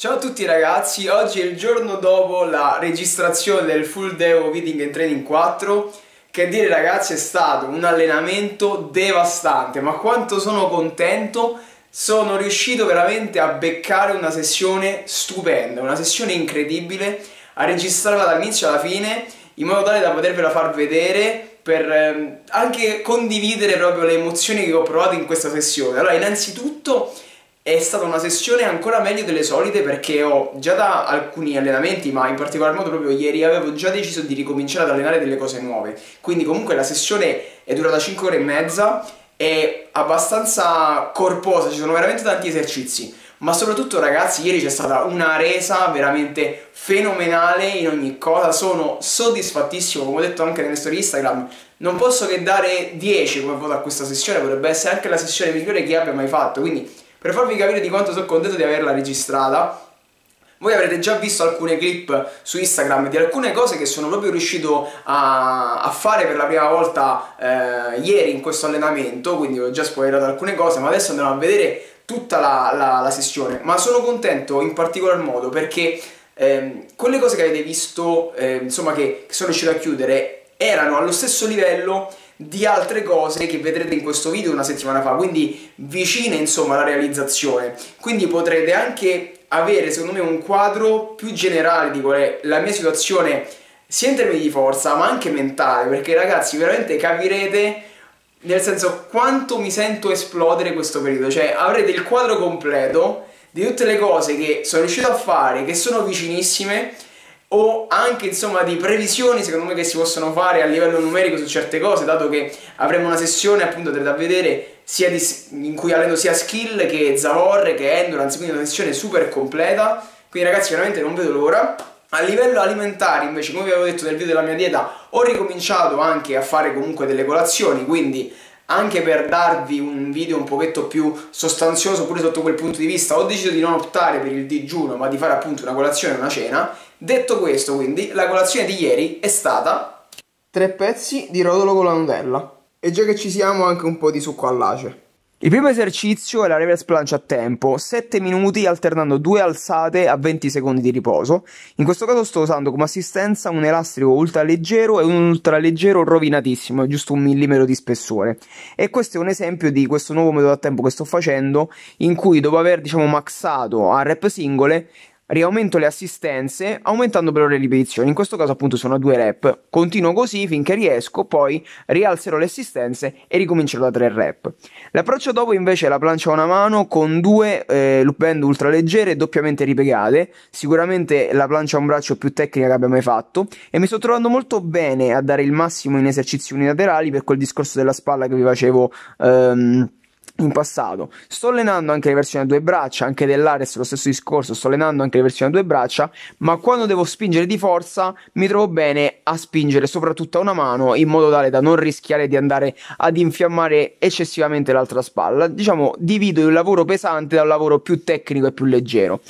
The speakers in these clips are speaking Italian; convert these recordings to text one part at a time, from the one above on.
Ciao a tutti ragazzi, oggi è il giorno dopo la registrazione del Full Devo Eating and Training 4 che dire ragazzi è stato un allenamento devastante ma quanto sono contento sono riuscito veramente a beccare una sessione stupenda, una sessione incredibile a registrarla dall'inizio alla fine in modo tale da potervela far vedere per ehm, anche condividere proprio le emozioni che ho provato in questa sessione allora innanzitutto è stata una sessione ancora meglio delle solite perché ho già da alcuni allenamenti, ma in particolar modo proprio ieri, avevo già deciso di ricominciare ad allenare delle cose nuove. Quindi comunque la sessione è durata 5 ore e mezza, è abbastanza corposa, ci sono veramente tanti esercizi. Ma soprattutto ragazzi, ieri c'è stata una resa veramente fenomenale in ogni cosa, sono soddisfattissimo, come ho detto anche nelle storie Instagram, non posso che dare 10 come voto a questa sessione, potrebbe essere anche la sessione migliore che abbia mai fatto, quindi per farvi capire di quanto sono contento di averla registrata, voi avrete già visto alcune clip su Instagram di alcune cose che sono proprio riuscito a, a fare per la prima volta eh, ieri in questo allenamento, quindi ho già spoilerato alcune cose, ma adesso andremo a vedere tutta la, la, la sessione. Ma sono contento in particolar modo perché ehm, quelle cose che avete visto, eh, insomma, che, che sono riuscito a chiudere, erano allo stesso livello di altre cose che vedrete in questo video una settimana fa, quindi vicine insomma alla realizzazione. Quindi potrete anche avere secondo me un quadro più generale di qual è la mia situazione sia in termini di forza ma anche mentale, perché ragazzi veramente capirete nel senso quanto mi sento esplodere questo periodo, cioè avrete il quadro completo di tutte le cose che sono riuscito a fare, che sono vicinissime o anche insomma di previsioni secondo me che si possono fare a livello numerico su certe cose dato che avremo una sessione appunto da vedere sia di, in cui alleno sia skill che Zavor che endurance quindi una sessione super completa quindi ragazzi veramente non vedo l'ora a livello alimentare invece come vi avevo detto nel video della mia dieta ho ricominciato anche a fare comunque delle colazioni quindi anche per darvi un video un pochetto più sostanzioso pure sotto quel punto di vista ho deciso di non optare per il digiuno ma di fare appunto una colazione e una cena Detto questo, quindi, la colazione di ieri è stata... Tre pezzi di rotolo con la Nutella. E già che ci siamo, anche un po' di succo all'ace. Il primo esercizio è la reverse plancia a tempo, 7 minuti alternando due alzate a 20 secondi di riposo. In questo caso sto usando come assistenza un elastico ultra leggero e un ultra leggero rovinatissimo, giusto un millimetro di spessore. E questo è un esempio di questo nuovo metodo a tempo che sto facendo, in cui dopo aver diciamo maxato a rep singole, riaumento le assistenze aumentando però le ripetizioni. In questo caso appunto sono due rep. Continuo così finché riesco, poi rialzerò le assistenze e ricomincerò da tre rep. L'approccio dopo invece è la plancia a una mano con due eh, loop band ultraleggere e doppiamente ripiegate, sicuramente la plancia a un braccio più tecnica che abbia mai fatto e mi sto trovando molto bene a dare il massimo in esercizi unilaterali per quel discorso della spalla che vi facevo ehm, in passato. Sto allenando anche le versioni a due braccia, anche dell'Ares lo stesso discorso, sto allenando anche le versioni a due braccia, ma quando devo spingere di forza mi trovo bene a spingere soprattutto a una mano in modo tale da non rischiare di andare ad infiammare eccessivamente l'altra spalla. Diciamo, divido il lavoro pesante da un lavoro più tecnico e più leggero.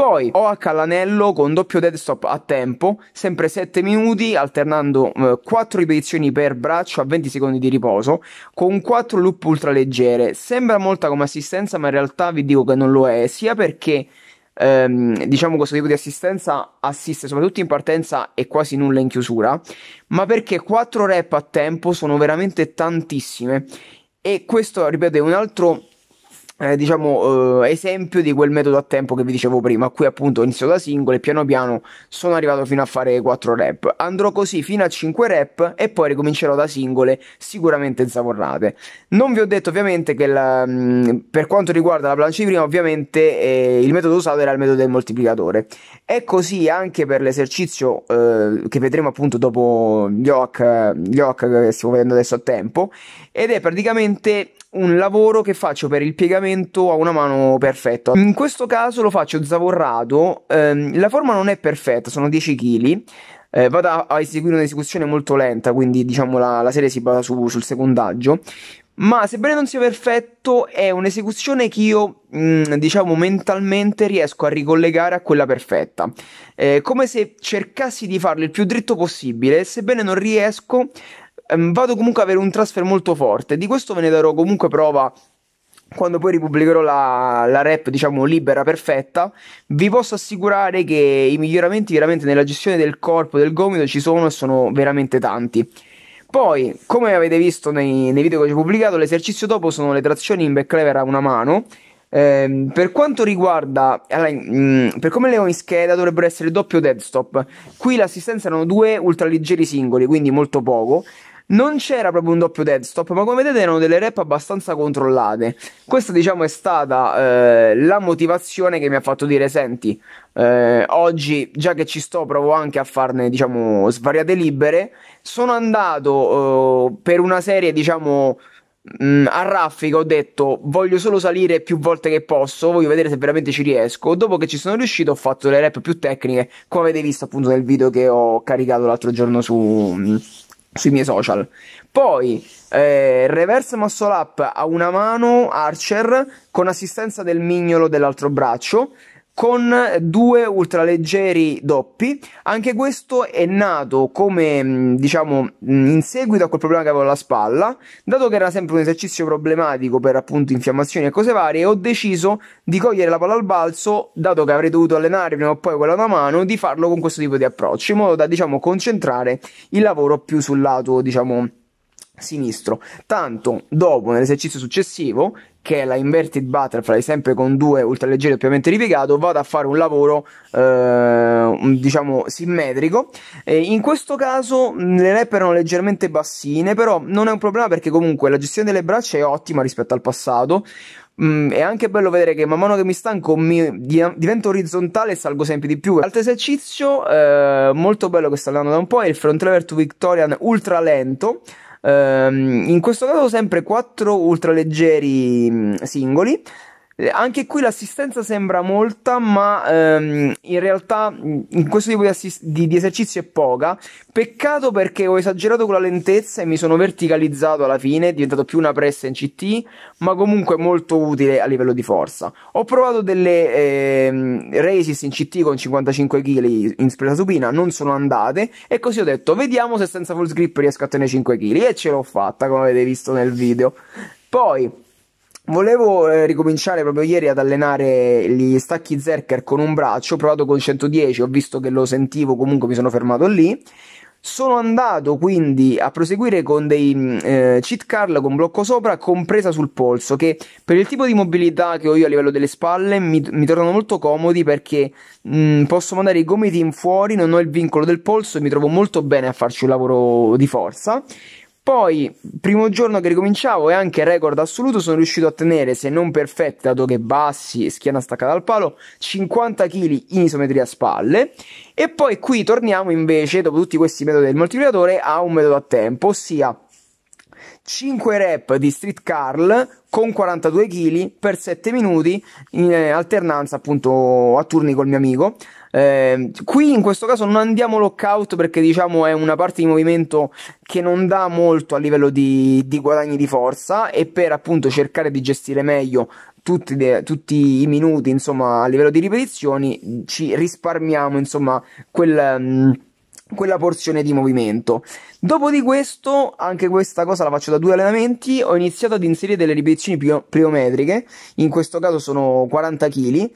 Poi ho OH all'anello con doppio deadstop a tempo, sempre 7 minuti, alternando eh, 4 ripetizioni per braccio a 20 secondi di riposo, con 4 loop ultra leggere. Sembra molta come assistenza, ma in realtà vi dico che non lo è, sia perché ehm, diciamo questo tipo di assistenza assiste soprattutto in partenza e quasi nulla in chiusura, ma perché 4 rep a tempo sono veramente tantissime. E questo, ripeto, è un altro eh, diciamo, eh, esempio di quel metodo a tempo che vi dicevo prima, qui appunto ho iniziato da singolo e piano piano sono arrivato fino a fare 4 rep. Andrò così fino a 5 rep e poi ricomincerò da singole, sicuramente zavorrate. Non vi ho detto ovviamente che la, mm, per quanto riguarda la plancia di prima, ovviamente eh, il metodo usato era il metodo del moltiplicatore. È così anche per l'esercizio eh, che vedremo appunto dopo gli OC, gli OC che stiamo vedendo adesso a tempo, ed è praticamente un lavoro che faccio per il piegamento movimento a una mano perfetta. In questo caso lo faccio zavorrato, ehm, la forma non è perfetta, sono 10 kg. Eh, vado a, a, eseguire un'esecuzione molto lenta, quindi diciamo la, la serie si basa su, sul secondaggio. Ma sebbene non sia perfetto, è un'esecuzione che io, mh, mm, diciamo, mentalmente riesco a ricollegare a quella perfetta. Eh, come se cercassi di farlo il più dritto possibile, sebbene non riesco, ehm, vado comunque ad avere un transfer molto forte. Di questo ve ne darò comunque prova quando poi ripubblicherò la, la rap, diciamo, libera, perfetta, vi posso assicurare che i miglioramenti veramente nella gestione del corpo, del gomito ci sono e sono veramente tanti. Poi, come avete visto nei, nei video che ho pubblicato, l'esercizio dopo sono le trazioni in back clever a una mano. Eh, per quanto riguarda, allora, mh, mm, per come le ho in scheda, dovrebbero essere doppio deadstop. Qui l'assistenza erano due ultraliggeri singoli, quindi molto poco. Non c'era proprio un doppio deadstop, ma come vedete erano delle rep abbastanza controllate. Questa, diciamo, è stata eh, la motivazione che mi ha fatto dire: Senti, eh, oggi già che ci sto, provo anche a farne, diciamo, svariate libere. Sono andato eh, per una serie, diciamo. Mm, a raffica ho detto voglio solo salire più volte che posso, voglio vedere se veramente ci riesco. Dopo che ci sono riuscito ho fatto le rep più tecniche, come avete visto appunto nel video che ho caricato l'altro giorno su, mm, sui miei social. Poi eh, reverse muscle up a una mano Archer con assistenza del mignolo dell'altro braccio con due ultraleggeri doppi. Anche questo è nato come, mm, diciamo, mm, in seguito a quel problema che avevo alla spalla, dato che era sempre un esercizio problematico per appunto infiammazioni e cose varie, ho deciso di cogliere la palla al balzo, dato che avrei dovuto allenare prima o poi quella da mano, di farlo con questo tipo di approccio, in modo da, diciamo, concentrare il lavoro più sul lato, diciamo, sinistro. Tanto dopo, nell'esercizio successivo, che è la inverted butterfly, sempre con due ultraleggeri ovviamente ripiegato, vado a fare un lavoro eh, diciamo simmetrico. E in questo caso le rep erano leggermente bassine, però non è un problema perché comunque la gestione delle braccia è ottima rispetto al passato. Mm, è anche bello vedere che man mano che mi stanco mi di- divento orizzontale e salgo sempre di più. Altro esercizio eh, molto bello che sta andando da un po' è il front lever to Victorian ultra lento Ehm, in questo caso sempre quattro ultraleggeri singoli eh, anche qui l'assistenza sembra molta, ma ehm, in realtà in questo tipo di, assist- di, di esercizio è poca. Peccato perché ho esagerato con la lentezza e mi sono verticalizzato alla fine, è diventato più una pressa in CT, ma comunque molto utile a livello di forza. Ho provato delle ehm, races in CT con 55 kg in spresa supina, non sono andate, e così ho detto, vediamo se senza full grip riesco a tenere 5 kg, e ce l'ho fatta, come avete visto nel video. Poi Volevo eh, ricominciare proprio ieri ad allenare gli stacchi Zerker con un braccio, ho provato con 110, ho visto che lo sentivo, comunque mi sono fermato lì. Sono andato quindi a proseguire con dei mm, eh, cheat curl con blocco sopra, compresa sul polso, che per il tipo di mobilità che ho io a livello delle spalle mi, mi tornano molto comodi perché mh, mm, posso mandare i gomiti in fuori, non ho il vincolo del polso e mi trovo molto bene a farci un lavoro di forza. Poi, primo giorno che ricominciavo e anche record assoluto, sono riuscito a tenere, se non perfetta, dato che bassi e schiena staccata al palo, 50 kg in isometria a spalle. E poi qui torniamo invece, dopo tutti questi metodi del moltiplicatore, a un metodo a tempo, ossia 5 rep di street curl con 42 kg per 7 minuti in eh, alternanza appunto a turni col mio amico eh, qui in questo caso non andiamo lockout perché diciamo è una parte di movimento che non dà molto a livello di, di guadagni di forza e per appunto cercare di gestire meglio tutti, de, tutti i minuti insomma a livello di ripetizioni ci risparmiamo insomma quel... Mh, mm, quella porzione di movimento. Dopo di questo, anche questa cosa la faccio da due allenamenti, ho iniziato ad inserire delle ripetizioni pliometriche, in questo caso sono 40 kg,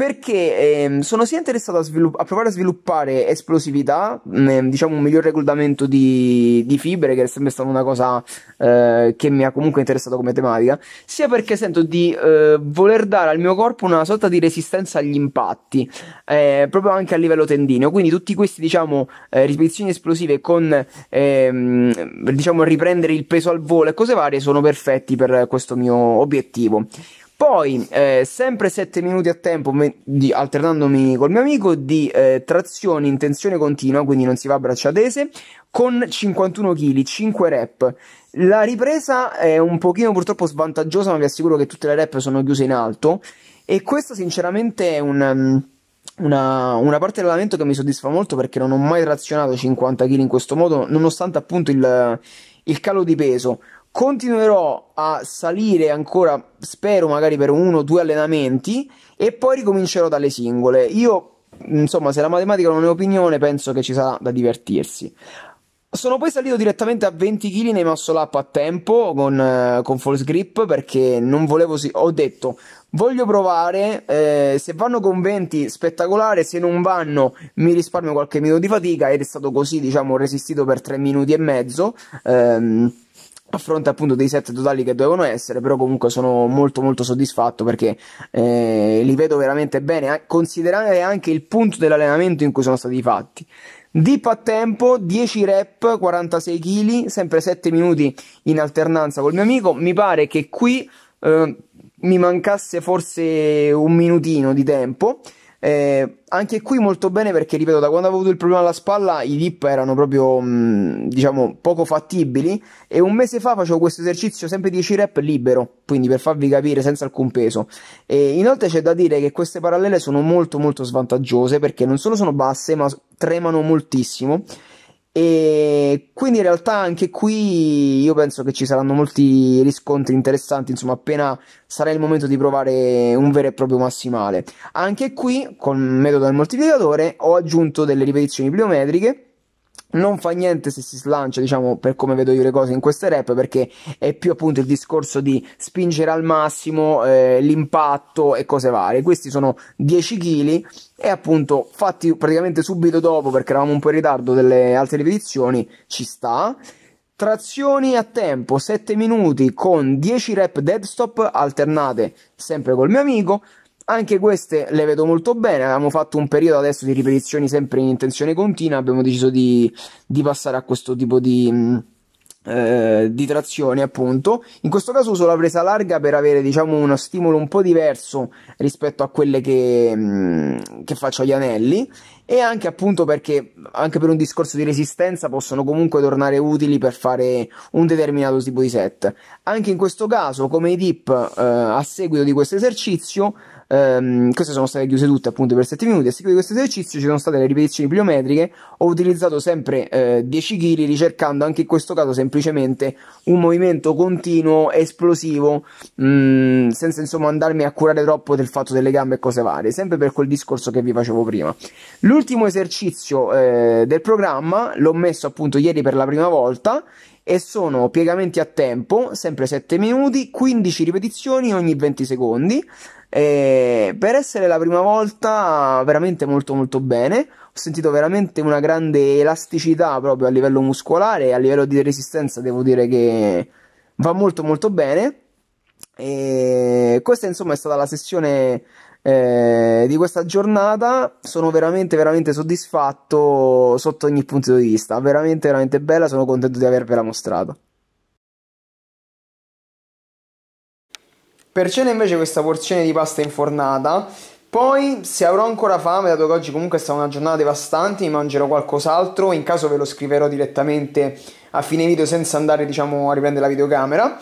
perché ehm, sono sia interessato a, svilupp- a, provare a sviluppare esplosività, mh, mm, ehm, diciamo un miglior reclutamento di, di, fibre, che è sempre stata una cosa eh, che mi ha comunque interessato come tematica, sia perché sento di eh, voler dare al mio corpo una sorta di resistenza agli impatti, eh, proprio anche a livello tendineo. Quindi tutti questi, diciamo, eh, ripetizioni esplosive con, ehm, diciamo, riprendere il peso al volo e cose varie sono perfetti per questo mio obiettivo. Poi, eh, sempre 7 minuti a tempo, di, alternandomi col mio amico, di eh, trazione in tensione continua, quindi non si va a braccia tese, con 51 kg, 5 rep. La ripresa è un pochino purtroppo svantaggiosa, ma vi assicuro che tutte le rep sono chiuse in alto. E questa sinceramente è un... Mm, una, una, parte dell'allenamento che mi soddisfa molto perché non ho mai trazionato 50 kg in questo modo, nonostante appunto il, il calo di peso continuerò a salire ancora, spero magari per uno o due allenamenti e poi ricomincerò dalle singole. Io, insomma, se la matematica non è opinione, penso che ci sarà da divertirsi. Sono poi salito direttamente a 20 kg nei muscle up a tempo con, eh, con false grip perché non volevo, si- ho detto voglio provare, eh, se vanno con 20 spettacolare, se non vanno mi risparmio qualche minuto di fatica ed è stato così, diciamo, ho resistito per 3 minuti e mezzo. Ehm, a fronte appunto dei set totali che dovevano essere, però comunque sono molto molto soddisfatto perché eh, li vedo veramente bene, considerare anche il punto dell'allenamento in cui sono stati fatti. Dip a tempo, 10 rep, 46 kg, sempre 7 minuti in alternanza col mio amico, mi pare che qui eh, mi mancasse forse un minutino di tempo eh, anche qui molto bene perché, ripeto, da quando avevo avuto il problema alla spalla i dip erano proprio, mh, mm, diciamo, poco fattibili e un mese fa facevo questo esercizio sempre 10 rep libero, quindi per farvi capire senza alcun peso. E inoltre c'è da dire che queste parallele sono molto molto svantaggiose perché non solo sono basse ma tremano moltissimo e quindi in realtà anche qui io penso che ci saranno molti riscontri interessanti, insomma appena sarà il momento di provare un vero e proprio massimale. Anche qui, con il metodo del moltiplicatore, ho aggiunto delle ripetizioni pliometriche non fa niente se si slancia, diciamo, per come vedo io le cose in queste rap, perché è più appunto il discorso di spingere al massimo eh, l'impatto e cose varie. Questi sono 10 kg e appunto fatti praticamente subito dopo, perché eravamo un po' in ritardo delle altre ripetizioni, ci sta. Trazioni a tempo 7 minuti con 10 rep deadstop alternate sempre col mio amico, anche queste le vedo molto bene. Abbiamo fatto un periodo adesso di ripetizioni sempre in intenzione continua. Abbiamo deciso di, di passare a questo tipo di. Mm, eh, di trazione appunto in questo caso uso la presa larga per avere diciamo uno stimolo un po' diverso rispetto a quelle che, mm, che faccio agli anelli e anche appunto perché anche per un discorso di resistenza possono comunque tornare utili per fare un determinato tipo di set anche in questo caso come i dip eh, a seguito di questo esercizio Ehm, queste sono state chiuse tutte appunto per 7 minuti. A seguito di questo esercizio ci sono state le ripetizioni pliometriche. Ho utilizzato sempre eh, 10 kg, ricercando anche in questo caso semplicemente un movimento continuo, esplosivo, mh, mm, senza insomma andarmi a curare troppo del fatto delle gambe e cose varie, sempre per quel discorso che vi facevo prima. L'ultimo esercizio eh, del programma l'ho messo appunto ieri per la prima volta e sono piegamenti a tempo, sempre 7 minuti, 15 ripetizioni ogni 20 secondi. E per essere la prima volta, veramente molto molto bene. Ho sentito veramente una grande elasticità proprio a livello muscolare e a livello di resistenza, devo dire che va molto molto bene. E questa insomma è stata la sessione eh, di questa giornata. Sono veramente veramente soddisfatto sotto ogni punto di vista. Veramente veramente bella, sono contento di avervela mostrata. Per cena invece questa porzione di pasta infornata. Poi, se avrò ancora fame, dato che oggi comunque sta una giornata devastante, mi mangerò qualcos'altro. In caso ve lo scriverò direttamente a fine video senza andare, diciamo, a riprendere la videocamera.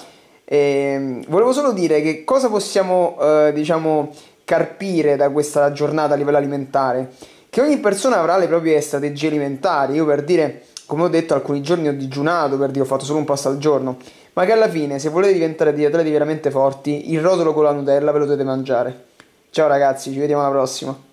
E ehm, volevo solo dire che cosa possiamo, eh, diciamo, carpire da questa giornata a livello alimentare. Che ogni persona avrà le proprie strategie alimentari. Io per dire, come ho detto, alcuni giorni ho digiunato, per dire ho fatto solo un pasto al giorno ma che alla fine, se volete diventare degli atleti veramente forti, il rotolo con la Nutella ve lo dovete mangiare. Ciao ragazzi, ci vediamo alla prossima.